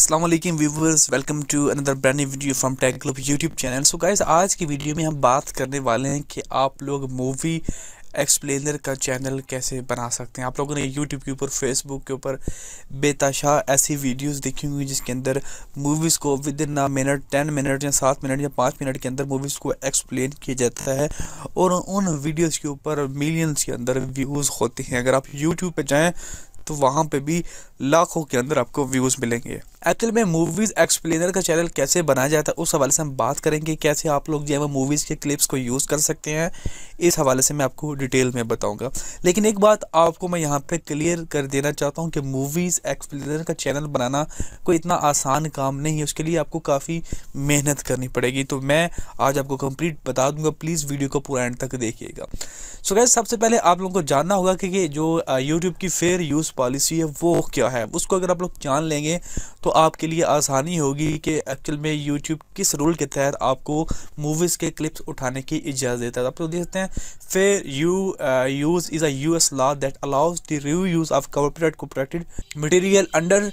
अस्सलाम वालेकुम viewers welcome to another brand new video from tech club YouTube channel so guys आज की video में हम बात करने वाले हैं कि आप लोग मूवी एक्सप्लेनर का चैनल कैसे बना सकते हैं आप लोगों ने यूट्यूब के ऊपर फेसबुक के ऊपर बेताशा ऐसी वीडियोस देखी होंगी जिसके अंदर मूवीज़ को within a minute ten minute या सात मिनट या पाँच मिनट के अंदर मूवीज़ को एक्सप्लेन किया जाता है और उन वीडियोज़ के ऊपर मिलियंस के अंदर व्यूज़ होते हैं अगर आप यूट्यूब पर जाएँ तो वहाँ पर भी लाखों के अंदर आपको व्यूज़ मिलेंगे एक्चुअल में मूवीज़ एक्सप्लेनर का चैनल कैसे बनाया जाता है उस हवाले से हम बात करेंगे कैसे आप लोग जो है वो मूवीज़ के क्लिप्स को यूज़ कर सकते हैं इस हवाले से मैं आपको डिटेल में बताऊंगा लेकिन एक बात आपको मैं यहाँ पे क्लियर कर देना चाहता हूँ कि मूवीज़ एक्सप्लेनर का चैनल बनाना कोई इतना आसान काम नहीं है उसके लिए आपको काफ़ी मेहनत करनी पड़ेगी तो मैं आज आपको कम्प्लीट बता दूंगा प्लीज़ वीडियो को पूरा एंड तक देखिएगा सो गैस सबसे पहले आप लोगों को जानना होगा कि जो यूट्यूब की फेयर यूज़ पॉलिसी है वो क्या है उसको अगर आप लोग जान लेंगे तो तो आपके लिए आसानी होगी कि एक्चुअल में यूट्यूब किस रूल के तहत आपको मूवीज़ के क्लिप्स उठाने की इजाज़त देता है तो आप लोग तो देख सकते हैं फिर you use is a law that allows the use of copyright copyrighted material under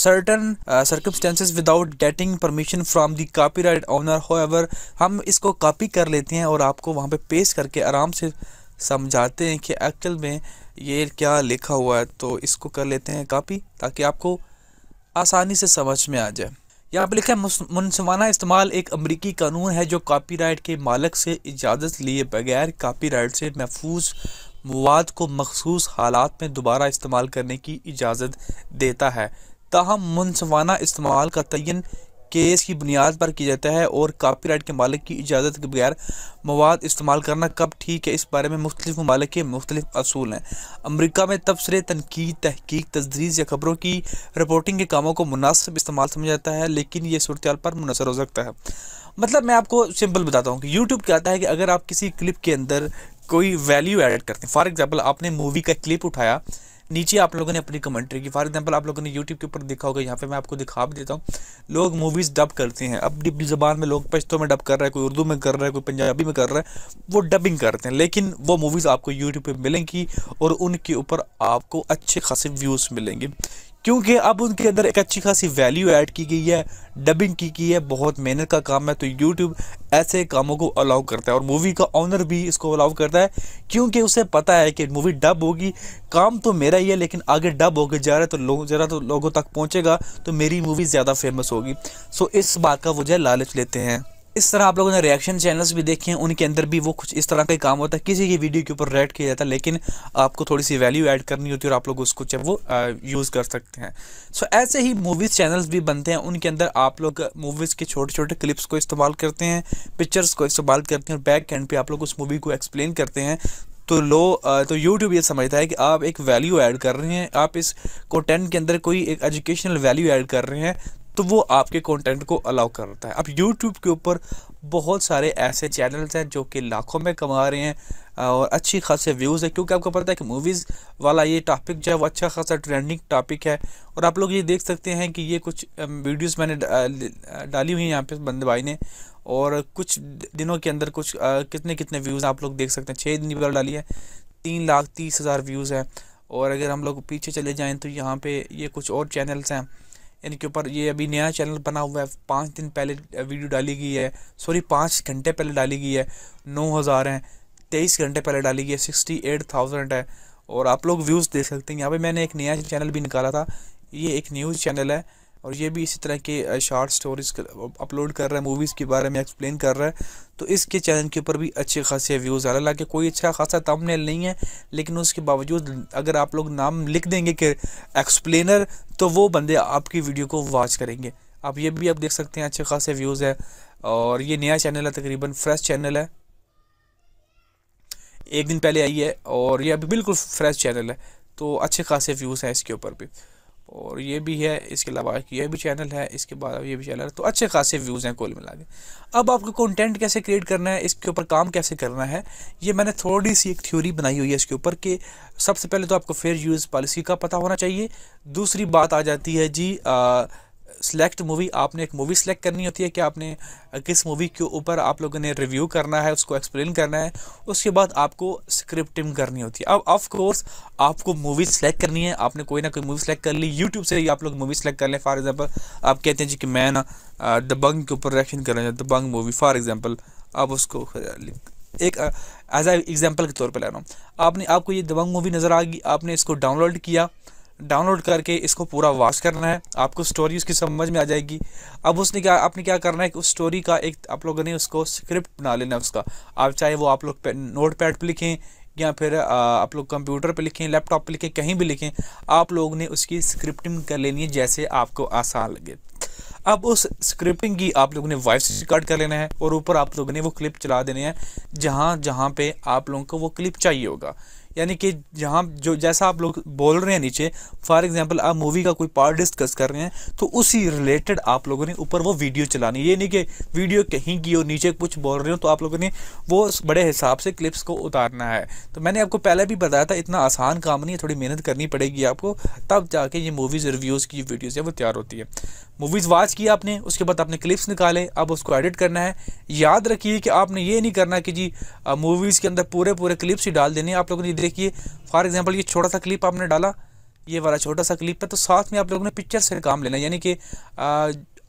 certain circumstances without getting permission from the copyright owner हम इसको कापी कर लेते हैं और आपको वहाँ पे पेश करके आराम से समझाते हैं कि एक्चुअल में ये क्या लिखा हुआ है तो इसको कर लेते हैं कापी ताकि आपको आसानी से समझ में आ जाए यहाँ पर लिखा है मुनसवाना इस्तेमाल एक अमरीकी कानून है जो राइट के मालक से इजाज़त लिए बगैर कापीराइट से महफूज मवाद को मखसूस हालात में दोबारा इस्तेमाल करने की इजाज़त देता है ताहम मुनसवाना इस्तेमाल का तयन केस की बुनियाद पर किया जाता है और कॉपीराइट के मालिक की इजाज़त के बगैर मवाद इस्तेमाल करना कब ठीक है इस बारे में मुख्तलिफ ममालिक के मुख्तलि असूल हैं अमरीका में तबसरे तनकीद तहकीक तजदीज़ या खबरों की रिपोर्टिंग के कामों को मुनासिब इस्तेमाल समझा जाता है लेकिन ये सूरत पर मुनसर हो सकता है मतलब मैं आपको सिंपल बताता हूँ कि यूट्यूब कहता है कि अगर आप किसी क्लिप के अंदर कोई वैल्यू एड करते हैं फॉर एग्ज़ाम्पल आपने मूवी का क्लिप उठाया नीचे आप लोगों ने अपनी कमेंट्री की फॉर एग्जाम्पल आप लोगों ने यूट्यूब के ऊपर देखा होगा यहाँ पे मैं आपको दिखा भी देता हूँ लोग मूवीज़ डब करते हैं अब डिब्बी ज़बान में लोग पश्तो में डब कर रहा है कोई उर्दू में कर रहा है कोई पंजाबी में कर रहा है वो डबिंग करते हैं लेकिन वो मूवीज़ आपको यूट्यूब पर मिलेंगी और उनके ऊपर आपको अच्छे खासे व्यूज़ मिलेंगे क्योंकि अब उनके अंदर एक अच्छी खासी वैल्यू ऐड की गई है डबिंग की गई है बहुत मेहनत का काम है तो यूट्यूब ऐसे कामों को अलाउ करता है और मूवी का ऑनर भी इसको अलाउ करता है क्योंकि उसे पता है कि मूवी डब होगी काम तो मेरा ही है लेकिन आगे डब होकर जा रहा है तो लोग ज़रा तो लोगों तक पहुँचेगा तो मेरी मूवी ज़्यादा फेमस होगी सो इस बात का वजह लालच लेते हैं इस तरह आप लोगों ने रिएक्शन चैनल्स भी देखे हैं उनके अंदर भी वो कुछ इस तरह का ही काम होता है किसी की वीडियो के ऊपर रेड किया जाता है लेकिन आपको थोड़ी सी वैल्यू ऐड करनी होती है और आप लोग उसको जब वो यूज़ कर सकते हैं सो so, ऐसे ही मूवीज़ चैनल्स भी बनते हैं उनके अंदर आप लोग मूवीज़ के छोटे छोटे क्लिप्स को इस्तेमाल करते हैं पिक्चर्स को इस्तेमाल करते हैं और बैक एंड पे आप लोग उस मूवी को एक्सप्लेन करते हैं तो लो तो यूट्यूब ये समझता है कि आप एक वैल्यू ऐड कर रहे हैं आप इस कंटेंट के अंदर कोई एक एजुकेशनल वैल्यू ऐड कर रहे हैं तो वो आपके कंटेंट को अलाउ करता है अब यूट्यूब के ऊपर बहुत सारे ऐसे चैनल्स हैं जो कि लाखों में कमा रहे हैं और अच्छी खासे व्यूज़ है क्योंकि आपको पता है कि मूवीज़ वाला ये टॉपिक जो है वो अच्छा खासा ट्रेंडिंग टॉपिक है और आप लोग ये देख सकते हैं कि ये कुछ वीडियोस मैंने डाली हुई हैं यहाँ पे बंद भाई ने और कुछ दिनों के अंदर कुछ कितने कितने व्यूज़ आप लोग देख सकते हैं छः दिन की डाली है तीन लाख तीस हज़ार व्यूज़ हैं और अगर हम लोग पीछे चले जाएँ तो यहाँ पर ये कुछ और चैनल्स हैं इनके ऊपर ये अभी नया चैनल बना हुआ है पाँच दिन पहले वीडियो डाली गई है सॉरी पाँच घंटे पहले डाली गई है नौ हज़ार हैं तेईस घंटे पहले डाली गई है सिक्सटी एट थाउजेंड है और आप लोग व्यूज़ देख सकते हैं यहाँ पे मैंने एक नया चैनल भी निकाला था ये एक न्यूज़ चैनल है और ये भी इसी तरह के शॉर्ट स्टोरीज अपलोड कर रहा है मूवीज़ के बारे में एक्सप्लेन कर रहा है तो इसके चैनल के ऊपर भी अच्छे खासे व्यूज़ आ रहे हैं हालांकि कोई अच्छा खासा तमनेल नहीं है लेकिन उसके बावजूद अगर आप लोग नाम लिख देंगे कि एक्सप्लेनर तो वो बंदे आपकी वीडियो को वॉच करेंगे आप ये भी आप देख सकते हैं अच्छे खासे व्यूज़ है और ये नया चैनल है तकरीबन फ्रेश चैनल है एक दिन पहले आई है और ये अभी बिल्कुल फ्रेश चैनल है तो अच्छे खासे व्यूज़ हैं इसके ऊपर भी और ये भी है इसके अलावा ये भी चैनल है इसके बाद ये भी चैनल है तो अच्छे खासे व्यूज़ हैं कुल मिला के अब आपको कंटेंट कैसे क्रिएट करना है इसके ऊपर काम कैसे करना है ये मैंने थोड़ी सी एक थ्योरी बनाई हुई है इसके ऊपर कि सबसे पहले तो आपको फेयर यूज़ पॉलिसी का पता होना चाहिए दूसरी बात आ जाती है जी आ, सेलेक्ट मूवी आपने एक मूवी सेलेक्ट करनी होती है कि आपने किस मूवी के ऊपर आप लोगों ने रिव्यू करना है उसको एक्सप्लेन करना है उसके बाद आपको स्क्रिप्टिंग करनी होती है अब ऑफ कोर्स आपको मूवी सेलेक्ट करनी है आपने कोई ना कोई मूवी सेलेक्ट कर ली यूट्यूब से ही आप लोग मूवी सेलेक्ट कर लें फॉर एग्जांपल आप कहते हैं जी कि मैं ना दबंग के ऊपर रिएक्शन कर रहा दबंग मूवी फॉर एग्जाम्पल आप उसको एक एज आ एग्जाम्पल के तौर पर ले रहा हूँ आपने आपको ये दबंग मूवी नज़र आ गई आपने इसको डाउनलोड किया डाउनलोड करके इसको पूरा वॉच करना है आपको स्टोरी उसकी समझ में आ जाएगी अब उसने क्या आपने क्या करना है कि उस स्टोरी का एक आप लोगों ने उसको स्क्रिप्ट बना लेना है उसका आप चाहे वो आप लोग नोट पैड पर लिखें या फिर आप लोग कंप्यूटर पर लिखें लैपटॉप पर लिखें कहीं भी लिखें आप लोग ने उसकी स्क्रिप्टिंग कर लेनी है जैसे आपको आसान लगे अब उस स्क्रिप्टिंग की आप लोगों ने वॉइस रिकॉर्ड कर लेना है और ऊपर आप लोगों ने वो क्लिप चला देने हैं जहाँ जहाँ पे आप लोगों को वो क्लिप चाहिए होगा यानी कि जहाँ जो जैसा आप लोग बोल रहे हैं नीचे फॉर एग्जांपल आप मूवी का कोई पार्ट डिस्कस कर रहे हैं तो उसी रिलेटेड आप लोगों ने ऊपर वो वीडियो चलानी ये नहीं कि वीडियो कहीं की हो नीचे कुछ बोल रहे हो तो आप लोगों ने वो बड़े हिसाब से क्लिप्स को उतारना है तो मैंने आपको पहले भी बताया था इतना आसान काम नहीं है थोड़ी मेहनत करनी पड़ेगी आपको तब जाके ये मूवीज़ रिव्यूज़ की वीडियोज़ है वो तैयार होती है मूवीज़ वॉच की आपने उसके बाद आपने क्लिप्स निकाले अब उसको एडिट करना है याद रखिए कि आपने ये नहीं करना कि जी मूवीज़ के अंदर पूरे पूरे क्लिप्स ही डाल देने आप लोगों ने देखिए फॉर एग्जाम्पल ये छोटा सा क्लिप आपने डाला ये वाला छोटा सा क्लिप है तो साथ में आप लोगों ने पिक्चर से काम लेना यानी कि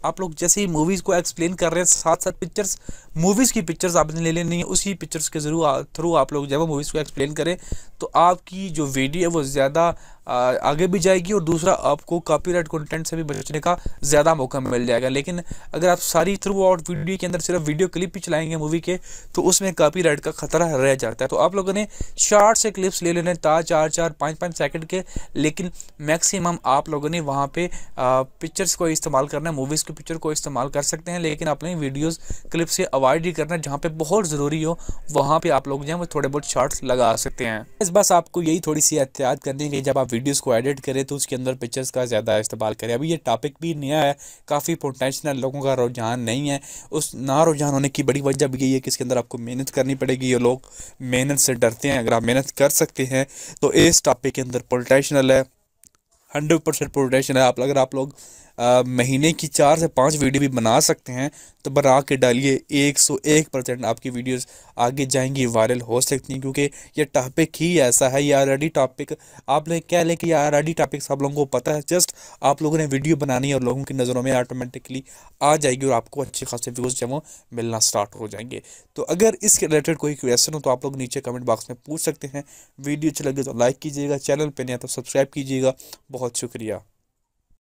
आप लोग जैसे ही मूवीज़ को एक्सप्लेन कर रहे हैं साथ साथ पिक्चर्स मूवीज़ की पिक्चर्स आपने ले लेनी है उसी पिक्चर्स के जरूर थ्रू आप लोग जब मूवीज़ को एक्सप्लेन करें तो आपकी जो वीडियो है वो ज़्यादा आगे भी जाएगी और दूसरा आपको कॉपीराइट कंटेंट से भी बचने का ज़्यादा मौका मिल जाएगा लेकिन अगर आप सारी थ्रू आउट वीडियो के अंदर सिर्फ वीडियो क्लिप ही चलाएंगे मूवी के तो उसमें कापी का खतरा रह जाता है तो आप लोगों ने शार्ट से क्लिप्स ले लेने ता चार चार पाँच पाँच सेकेंड के लेकिन मैक्सिमम आप लोगों ने वहाँ पर पिक्चर्स को इस्तेमाल करना है मूवीज़ उसके पिक्चर को इस्तेमाल कर सकते हैं लेकिन अपने वीडियोस क्लिप से अवॉइड ही करना जहाँ पे बहुत ज़रूरी हो वहाँ पे आप लोग जो है वो थोड़े बहुत शॉर्ट्स लगा सकते हैं इस बस आपको यही थोड़ी सी एहतियात करनी है कि जब आप वीडियोज़ को एडिट करें तो उसके अंदर पिक्चर्स का ज़्यादा इस्तेमाल करें अभी ये टॉपिक भी नया है काफ़ी पोटेंशनल लोगों का रुझान नहीं है उस ना रुझान होने की बड़ी वजह भी यही है कि इसके अंदर आपको मेहनत करनी पड़ेगी ये लोग मेहनत से डरते हैं अगर आप मेहनत कर सकते हैं तो इस टॉपिक के अंदर पोटेंशनल है हंड्रेड परसेंट प्रोटेशन है आप अगर आप लोग महीने की चार से पांच वीडियो भी बना सकते हैं तो बना के डालिए एक सौ एक परसेंट आपकी वीडियोस आगे जाएंगी वायरल हो सकती हैं क्योंकि ये टॉपिक ही ऐसा है ये ऑलरेडी टॉपिक आप लोग कह लें कि ये ऑलरेडी टॉपिक सब लोगों को पता है जस्ट आप लोगों ने वीडियो बनानी है और लोगों की नज़रों में ऑटोमेटिकली आ जाएगी और आपको अच्छे खासे व्यूज़ जब मिलना स्टार्ट हो जाएंगे तो अगर इसके रिलेटेड कोई क्वेश्चन हो तो आप लोग नीचे कमेंट बॉक्स में पूछ सकते हैं वीडियो अच्छी लगे तो लाइक कीजिएगा चैनल पर नहीं तो सब्सक्राइब कीजिएगा बहुत शुक्रिया